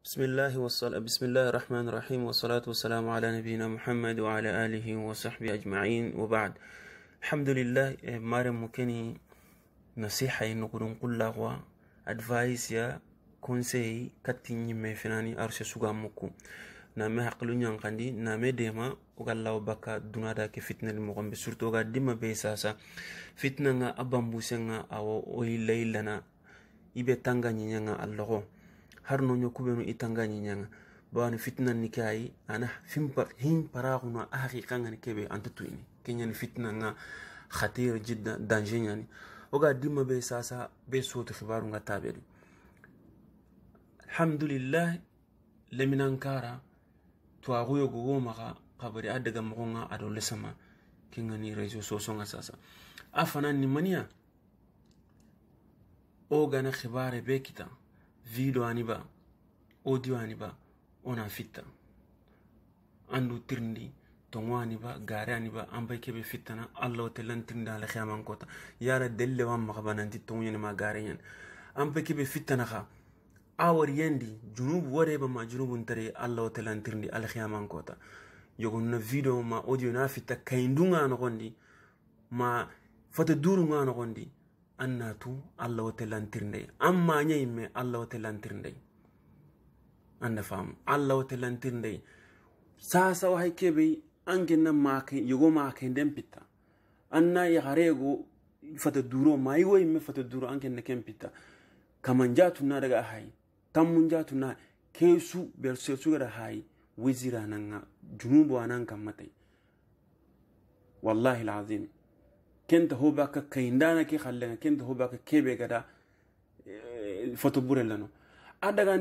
بسم الله والصلاة بسم الله الرحمن الرحيم والصلاة والسلام على نبينا محمد وعلى آله وصحبه أجمعين وبعد الحمد لله مارم مكني نصيحة نقول نقول لغوا أدفايس يا كونسي كتني يمي فناني أرشي سوغا مكو نامي حقلو نيانقاندي نامي ديما الله بكا دونا داك فتنة المقام سورتو غا ديما بيساسا فتنة غا أبامبوسي غا أو أويلا إلانا إبي تانغا نيانا اللغو har no ñokkuɓenu i nyanga bawani fitnanni ke ana fimpa hin paraxuno a haqiqangani keɓe antatuini fitna fitnanga khatir jidda danger ñani oga dimma be sasa be soto nga taɓeɗu alhamdulillah leminankara twaxuyogo wo maxa xabari kabari adaga moxonga aɗo lesama kengani réseau sosonga sasa a ni mania o na khibare be kita vidéo aniba ba audio ani ba ona fitta andu tirndi tongo ani gare ani ba kebe fittana allah wote lantirndi ala xiyaman kota yara delle wan maxa ba nanti tongo ñani ma gare ñani an kebe fittana xa a war yendi junubu wareba ma junubu ntare allah wote lantirndi ala xiyaman kota yogonuna vidéo ma audio na fitta kayindunga noxondi ma fata durunga noxondi annatu Allah wata lantirin dai an manye mai Allah wata lantirin dai an da famu Allah wata lantirin dai sa sau haike an ginnan maka yi goma ka yi fita an na yi fata duro ma wai mai fata duro an ginnan kan fita kaman jatu na daga hayi tan mun jatu na ke su bai su su gara hayi wizira nan nan kan matai wallahi al'azim kenta hubaka kaindana ke khallenga kenta hubaka kebe gada eh, foto burellano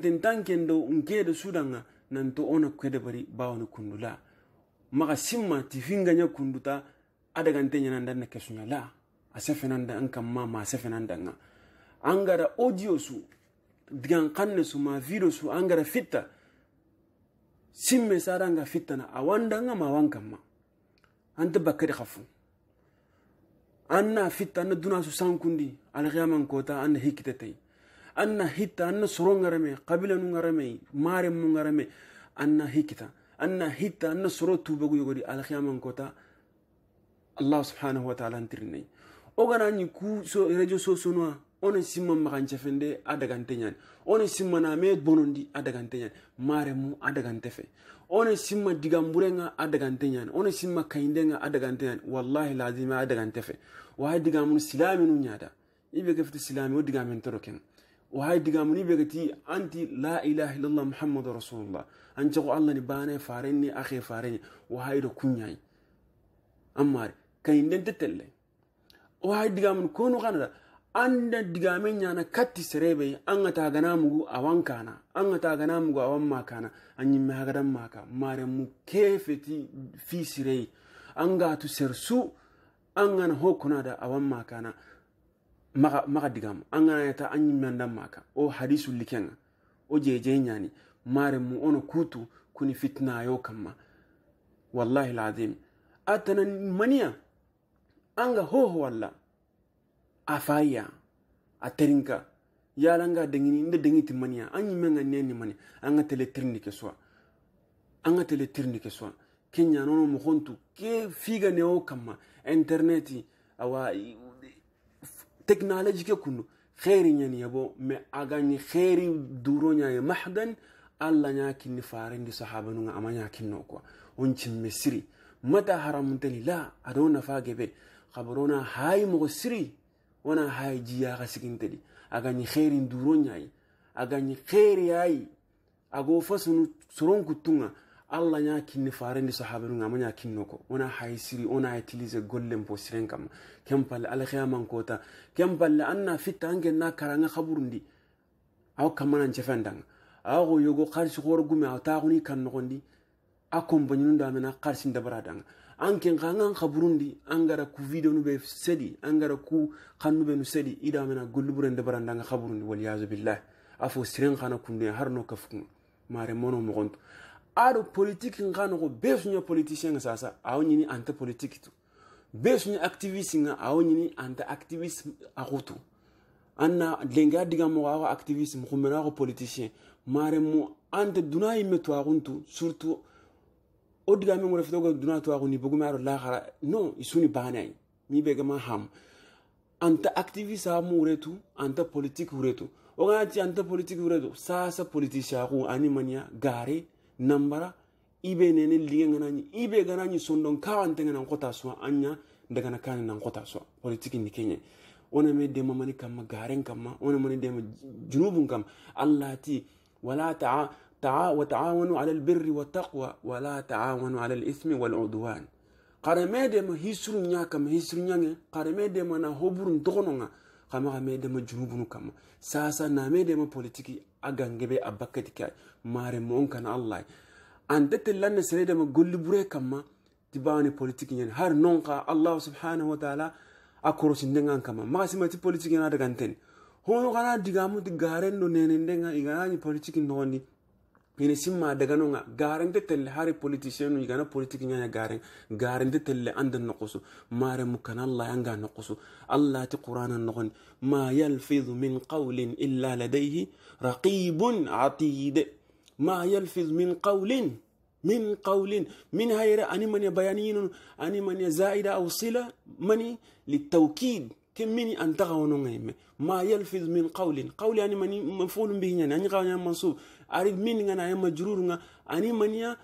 ten tan kendo nkedo sudanga to ona kwede bari bawani kundula maga simma tifinganya kunduta adagante ñanandanna kesuña la a da an kan ma ma sefenandanga an gara audio su digan kanne su ma video su an gara fitta simme saranga fittana a wandanga ma wan kamma anta bakkadi xafu anna fitta anna su sankundi alkiyaman kota anna hikkitetei anna hitta anna soro ngarame kabila nu ngarame mare mu ngarame anna hikkita anna hitta anna soro tubagu yogodi alkiyaman kota allah subhanahu wa taala ntirinei ogana ñi ku so, so sosonoa onon simman makan cefen de a dagante ñani onon simmana me bonondi a dagante ñani mu a fe onon simma digamburenga a dagante ñani onon simma kayindenga a dagante wallahi lazima a fe wahay digamun silami nu ñata i be ke fiti silami wo digamen toro ken wahay digamun i be an cego allah ni bane do kuñayi an da anda digame ñana katti serebe anga tagana mugu awan kana anga na mugu awan makana anyimme hagadan maka mare mu kefeti fi an ga tu an ga na hokuna da a wan maka maka an anga na ta an yi andan maka o hadisu likenga o jeje ñani mare mu ono kutu kuni fitna yo kama wallahi alazim atana maniya an anga hoho wallahi afaya aterinka yalanga dangini inda dangi timaniya an yi menga ne ni mani an ga tele tirni ke suwa an ga tele tirni ke suwa kenya nono mu hontu ke figa ne o kama interneti awa technology ke kunu khairi nyani yabo me aga ni khairi duro nya ya mahdan alla nya kinni farindi sahabanu nga amanya kinno kwa onchi mesiri mata haramun tani la adona fagebe khabarona hay mo siri wona hajiyaxa sigintedi agañi xeerin duroñayi agañi a ago fasunu suron kutunga allah ña kinne farendi nga amaña kinno ko wana hay siri wona utilise gollen po siren kamma ken palle alxeyamankota ken palle anna fita angen na karanga xaburundi aw kammanan cefendanga awo yogo xarisi xooro gume aw taaxuni kan a accompagner da amena an da ka anken di an gara ku video nu be sedi gara ku nu be nu sedi ida amena golluburen da barandanga khaburundi wal yazu billah afo siren khana kunde harno kafkun mare mono mo gonto ado politique ngano go be sunya politicien sasa an ante politique tu be sunya activiste nga a ante activiste agutu anna lenga diga mo awa activiste mo khumena ko politicien mare mo ante dunai metu aguntu surtout o digame ngore ko duna to akuni bugume aro lahara no isuni banai mi be ma ham anta a mu uretu anta politique ga ti anta politique sa sa politisha ko, ani mania gare nambara ibe nene lige nganani ibe ganani sondon kawante ngana kota so anya daga na kana nan kota so politique ni kenye ona me dema mani kama garen kama ona mani dema junubun kam allah ti wala ta'a وتعاونوا على البر والتقوى ولا تعاونوا على الإثم والعدوان قرميدي ما هيسرون يا كما هيسرون يا قرميدي ما نهبرون تغنونا kama ka mede ma junubunu kama sasa na mede ma politiki a gangebe a kai mare mon allah an dette lanne sere de ma golli bure kama dibani politiki nyen har non ka allah subhanahu wa ta'ala a korosi ndengan kama masima ti politiki na daga ni ina simma daga nonga garante telle hari politicienu igana politique nyanya garen garante telle ande noqosu mare mukana allah yanga noqosu allah ti qur'ana noqon ma yalfidhu min qawlin illa ladayhi raqibun atid ma yalfidhu min qawlin min قول min هيرة أني من بيانين أني من زائدة أو صلة مني للتوكيد ke mini an taga wono ngai me ma yalfiz min qawlin qawli ani mani mafulun bihi ni ani qawni mansub ari min ngana ya majrur nga ani maniya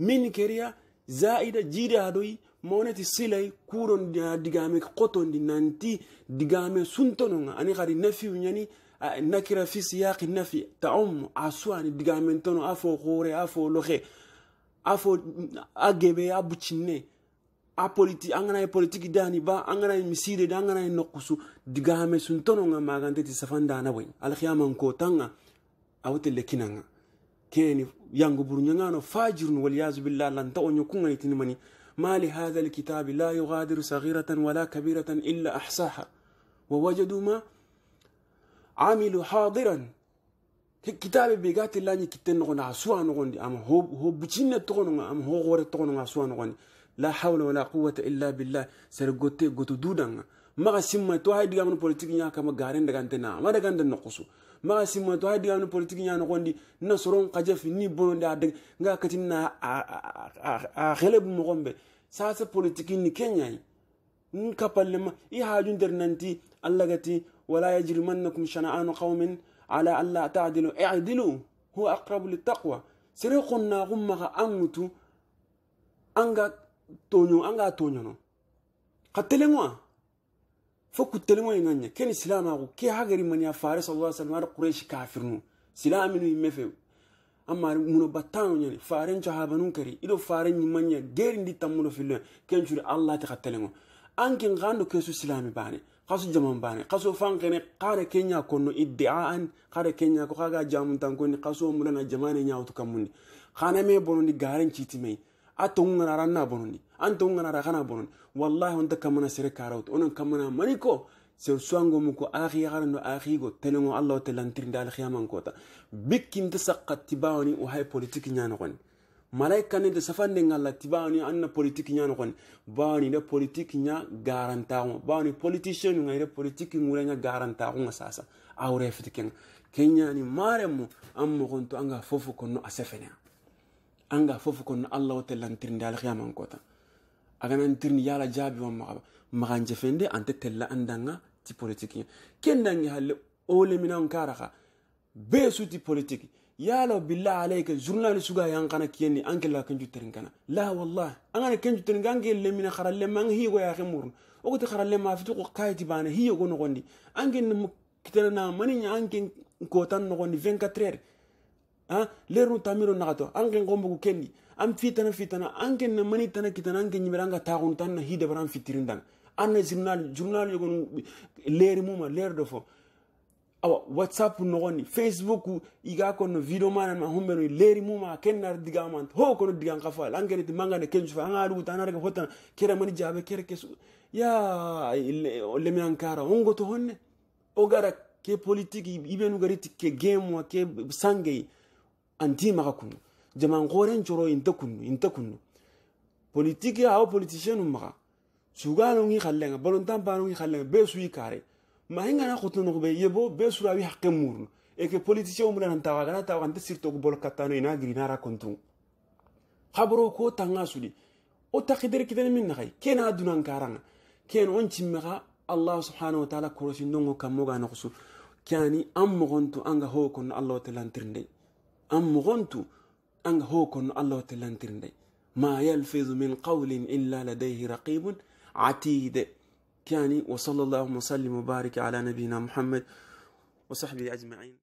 min keriya zaida jida adoi moneti silai kuron digame qoton di nanti digame suntono nga ani qari nafi nyani nakira fi siyaqi nafi ta'um aswani digame tono afo khore afo loxe agebe abuchine afo, a politi an gana ye politiki dani ba angana e misire da angana e ye nokusu digame sun tono nga magante ti safan dana boy alkhiyaman ko tanga awte lekinanga keni yangu burnyangano fajirun wal yaz billah lan ta ta'onyo kunga hadha al kitab la yughadiru saghiratan wala kabiratan illa ahsaha wa wajadu ma amilu hadiran كتاب بيغات الله ني كتن نغن عسوا نغن أم هو هو بچين تغن أم هو غور تغن عسوا نغن la hawla wala quwwata illa billah ser gotte goto dudanga maga simma to haydi digamno politique nya kama garen daga antena ma daga nden noqosu maga simma to haydi digamno politique nya no gondi na soron qajaf ni bolonda de nga katina a a kheleb mo gombe sa politique ni kenya kapalle ma i hajun der nanti allah gati wala yajrimannakum shana'an qawmin ala alla ta'dilu i'dilu huwa aqrabu taqwa sere qonna gumma angutu anga toño anga toñono ka telengoa foku telengoa nganye ken silama ko ke hagari manya fare sallallahu alaihi ar quraish kafirnu silaminu imefe amma muno batano nyani faren jahabanun kari ido faren nyimanya gerin di tamuno fillo ken allah ta ka telengoa ankin gando kesu silami bane kasu jaman bane kasu fankene kare kenya konno iddiaan kare kenya ko kaga jamun tankoni kasu mulana jamane nyawtu kamundi khana bonondi garen citi mai atunganara anna bononi antunganara kana bononi wallahi onta kamana sere karawt onon kamana maniko sir suango muko akhi yagarando akhi go telengo allah telantir dal khiyaman kota bikkin ta saqqat tibawni o hay politique nyano kon malaika ne da safande ngalla tibawni anna politique nyano kon bawni da politique nya garantawo bawni politician ngai da politique ngure nya garantawo ngasasa awre fitiken kenya ni maremu ammo konto anga fofu konno asefena anga fofu kon allah wote lantirni da alkhiyaman kota agana ntirni yala jabi wa maga maga njefende ante tella andanga ti politiki kendangi halle ole minan karaka be su ti politiki yala billah alayka journal yan kana kiyeni anke la tirin kana la wallah angana kenju le anke khara le man hi go ya ti khara le ma fitu ko kayti bana hi go no gondi anke kitana na maninya ko tan no gondi 24 heures a nu tamiro naxato an ken xombogu kendi an fitana fitana an ken na mani tana kitana an ke ñimere an ga taxunu tan na hidabara journal journal yogonu leri muma ler do awa whatsapp nogoni facebook iga kono video mana ma humbeno leri muma ken nar ho kono diga ka fal an manga ne kenju an alu tanar ga hotan kera mani jabe kera kesu ya le mi ankara ongo to honne o ke politique ibenu gariti ke game ke sangei anti maga kunu jaman goren coro inte kunnu inte kunnu politiki awo politicienu maga sugalongi xallenga balontan panongi xallenga be suyi kare ma ingana xutunoxube yebo be surawi xaqe murnu e ke politicien umulanantawa gana tawa xante sirtogu bolo kattano ina giri inara kontungu xaboro ko tanga sudi o taxidere kitene min naxay kena dunankaranga ken on cimmexa allah subhanahu wa taala korosindongo kammoga noxusu kani an moxontu anga ho kono allah telantirndey أم غنت أن هوكن الله تلانترندي ما يلفظ من قول إلا لديه رقيب عتيد كاني وصلى الله وسلم وبارك على نبينا محمد وصحبه أجمعين